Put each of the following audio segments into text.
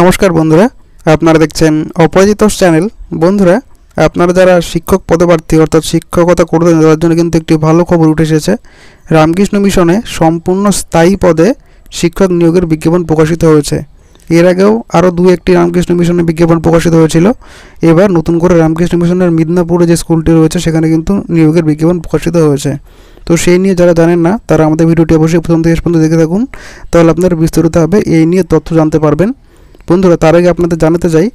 নমস্কার বন্ধুরা আপনারা দেখছেন অপরাজিত চ্যানেল বন্ধুরা আপনারা যারা শিক্ষক পদপ্রার্থী অর্থাৎ শিক্ষকতা করতে তাদের জন্য কিন্তু একটি ভালো খবর উঠে এসেছে রামকৃষ্ণ মিশনে সম্পূর্ণ স্থায়ী পদে শিক্ষক নিয়োগের বিজ্ঞাপন প্রকাশিত হয়েছে এর আগেও আরও দু একটি রামকৃষ্ণ মিশনের বিজ্ঞাপন প্রকাশিত হয়েছিল এবার নতুন করে রামকৃষ্ণ মিশনের মিদনাপুরে যে স্কুলটি রয়েছে সেখানে কিন্তু নিয়োগের বিজ্ঞাপন প্রকাশিত হয়েছে তো সেই নিয়ে যারা জানেন না তারা আমাদের ভিডিওটি অবশ্যই প্রথম থেকে শেষ পর্যন্ত দেখে থাকুন তাহলে আপনার বিস্তারিত হবে এই নিয়ে তথ্য জানতে পারবেন বন্ধুরা তার আগে আপনাদের জানাতে চাই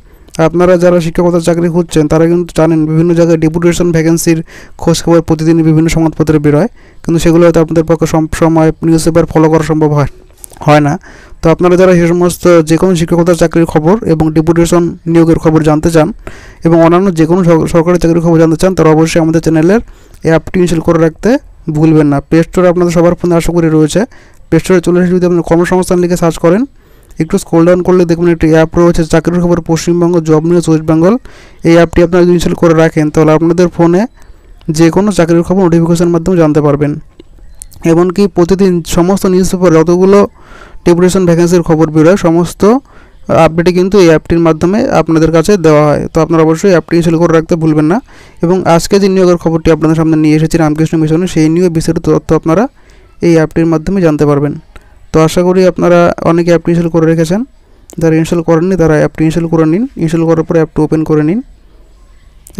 আপনারা যারা শিক্ষকতার চাকরি খুঁজছেন তারা কিন্তু জানেন বিভিন্ন জায়গায় ডেপুটেশন ভ্যাকেন্সির খোঁজখবর প্রতিদিনই বিভিন্ন সংবাদপত্রে বেরোয় কিন্তু সেগুলো হয়তো আপনাদের পক্ষে সময় নিউজ পেপার ফলো করা সম্ভব হয় হয় না তো আপনারা যারা সে সমস্ত যে কোনো শিক্ষকতার চাকরির খবর এবং ডেপুটেশন নিয়োগের খবর জানতে চান এবং অন্যান্য যে কোনো সরকারি চাকরির খবর জানতে চান তারা অবশ্যই আমাদের চ্যানেলের অ্যাপটি ইনস্টল করে রাখতে ভুলবেন না প্লে স্টোরে আপনাদের সবার ফোনে আশা করি রয়েছে প্লে স্টোরে চলে এসে যদি আপনি কর্মসংস্থান লিখে সার্চ করেন একটু স্কোল ডাউন করলে দেখুন একটি অ্যাপ রয়েছে চাকরির খবর পশ্চিমবঙ্গ জব নিউজ বেঙ্গল এই অ্যাপটি আপনারা যদি ইনস্টল করে রাখেন তাহলে আপনাদের ফোনে যে কোনো চাকরির খবর নোটিফিকেশনের মাধ্যমে জানতে পারবেন এমনকি প্রতিদিন সমস্ত নিউজ পেপার যতগুলো ডেপুটেশন ভ্যাকেন্সির খবর বেরোয় সমস্ত আপডেটে কিন্তু এই অ্যাপটির মাধ্যমে আপনাদের কাছে দেওয়া হয় তো আপনারা অবশ্যই অ্যাপটি ইনস্টল করে রাখতে ভুলবেন না এবং আজকে যে নিয়োগের খবরটি আপনাদের সামনে নিয়ে এসেছি রামকৃষ্ণ মিশনে সেই নিয়োগ বিস্তারিত তথ্য আপনারা এই অ্যাপটির মাধ্যমে জানতে পারবেন তো আশা করি আপনারা অনেকে অ্যাপটি ইনস্টল করে রেখেছেন যারা ইনস্টল করেননি তারা অ্যাপটি ইনস্টল করে নিন ইনস্টল করার পরে অ্যাপটি ওপেন করে নিন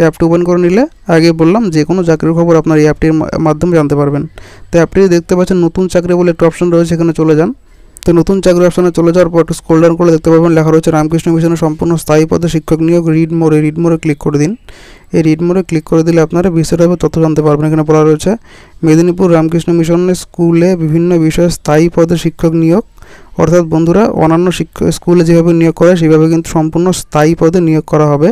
অ্যাপটি ওপেন করে নিলে আগে বললাম যে কোনো চাকরির খবর আপনার এই অ্যাপটির মাধ্যমে জানতে পারবেন তো অ্যাপটি দেখতে পাচ্ছেন নতুন চাকরি বলে একটা অপশন রয়েছে এখানে চলে যান তো নতুন চাকরি অপশনে চলে যাওয়ার পর একটু স্কোল ডাউন করে দেখতে পাবেন লেখা রয়েছে রামকৃষ্ণ মিশনের সম্পূর্ণ স্থায়ী পদে শিক্ষক নিয়োগ রিড মোড়ে রিড মোড়ে ক্লিক করে দিন এই রিড মোড়ে ক্লিক করে দিলে আপনারা বিস্তারিতভাবে তথ্য জানতে পারবেন এখানে বলা রয়েছে মেদিনীপুর রামকৃষ্ণ মিশনের স্কুলে বিভিন্ন বিষয়ে স্থায়ী পদে শিক্ষক নিয়োগ অর্থাৎ বন্ধুরা অন্যান্য শিক্ষক স্কুলে যেভাবে নিয়োগ করে সেভাবে কিন্তু সম্পূর্ণ স্থায়ী পদে নিয়োগ করা হবে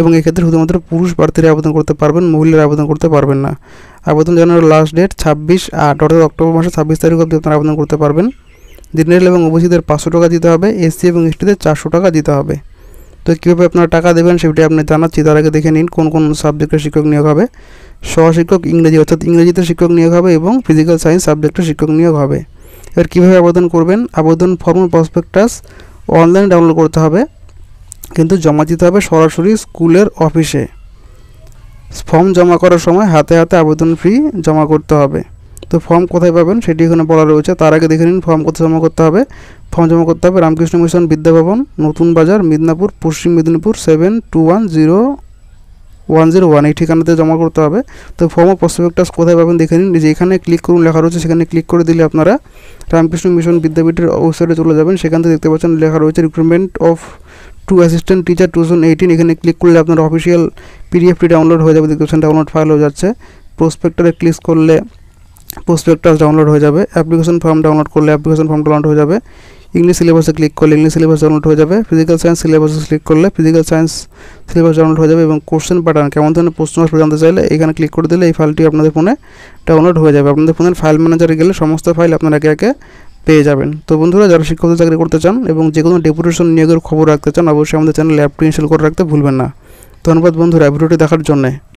এবং এক্ষেত্রে শুধুমাত্র পুরুষ প্রার্থীরা আবেদন করতে পারবেন মহিলারা আবেদন করতে পারবেন না আবেদন জানানোর লাস্ট ডেট ছাব্বিশ আট অর্থাৎ অক্টোবর মাসে ছাব্বিশ তারিখ অবধি আপনারা আবেদন করতে পারবেন জেনারেল এবং ওবিসিদের পাঁচশো টাকা দিতে হবে এসসি এবং এসটিদের চারশো টাকা দিতে হবে তো কীভাবে আপনারা টাকা দেবেন সেটি আপনি জানাচ্ছি তার আগে দেখে নিন কোন কোন সাবজেক্টের শিক্ষক নিয়োগ হবে সহশিক্ষক ইংরেজি অর্থাৎ ইংরেজিতে শিক্ষক নিয়োগ হবে এবং ফিজিক্যাল সায়েন্স সাবজেক্টের শিক্ষক নিয়োগ হবে এবার কীভাবে আবেদন করবেন আবেদন ফর্ম প্রসপেক্টাস অনলাইনে ডাউনলোড করতে হবে কিন্তু জমা দিতে হবে সরাসরি স্কুলের অফিসে ফর্ম জমা করার সময় হাতে হাতে আবেদন ফি জমা করতে হবে তো ফর্ম কোথায় পাবেন সেটি এখানে বলা রয়েছে তার আগে দেখে নিন ফর্ম কোথায় জমা করতে হবে ফর্ম জমা করতে হবে রামকৃষ্ণ মিশন বিদ্যাভবন নতুন Bazar Midnapore Paschim Medinipur seven two one zero one zero one এই ঠিকানাতে জমা করতে হবে তো ফর্ম ও প্রসপেক্টাস কোথায় পাবেন দেখে নিন যে এখানে ক্লিক করুন লেখা রয়েছে সেখানে ক্লিক করে দিলে আপনারা রামকৃষ্ণ মিশন বিদ্যাপীঠের ওয়েবসাইটে চলে যাবেন সেখান থেকে দেখতে পাচ্ছেন লেখা রয়েছে recruitment of two assistant teacher two eighteen এখানে ক্লিক করলে আপনার অফিসিয়াল পিডিএফটি ডাউনলোড হয়ে যাবে দেখতে পাচ্ছেন ডাউনলোড ফাইল হয়ে যাচ্ছে প্রসপেক্টারে ক্লিক করলে প্রসপেক্টাস ডাউনলোড হয়ে যাবে অ্যাপ্লিকেশন ফর্ম ডাউনলোড করলে অ্যাপ্লিকেশন ফর্ম ডাউনলোড হয়ে যাবে ইংলিশ সিলেবাসে ক্লিক করলে ইংলিশ সিলেবাস ডাউনলোড হয়ে যাবে ফিজিক্যাল সায়েন্স সিলেবাসে ক্লিক করলে ফিজিক্যাল সায়েন্স সিলেবাস ডাউনলোড হয়ে যাবে এবং কোশ্চেন প্যাটার্ন কেমন ধরনের প্রশ্ন আসবে জানতে চাইলে এখানে ক্লিক করে দিলে এই ফাইলটি আপনাদের ফোনে ডাউনলোড হয়ে যাবে আপনাদের ফোনের ফাইল ম্যানেজারে গেলে সমস্ত ফাইল আপনারা একে একে পেয়ে যাবেন তো বন্ধুরা যারা শিক্ষকদের চাকরি করতে চান এবং যে কোনো ডেপুটেশন নিয়োগের খবর রাখতে চান অবশ্যই আমাদের চ্যানেল অ্যাপটি ইনস্টল করে রাখতে ভুলবেন না ধন্যবাদ বন্ধুরা ভিডিওটি দেখার জন্যে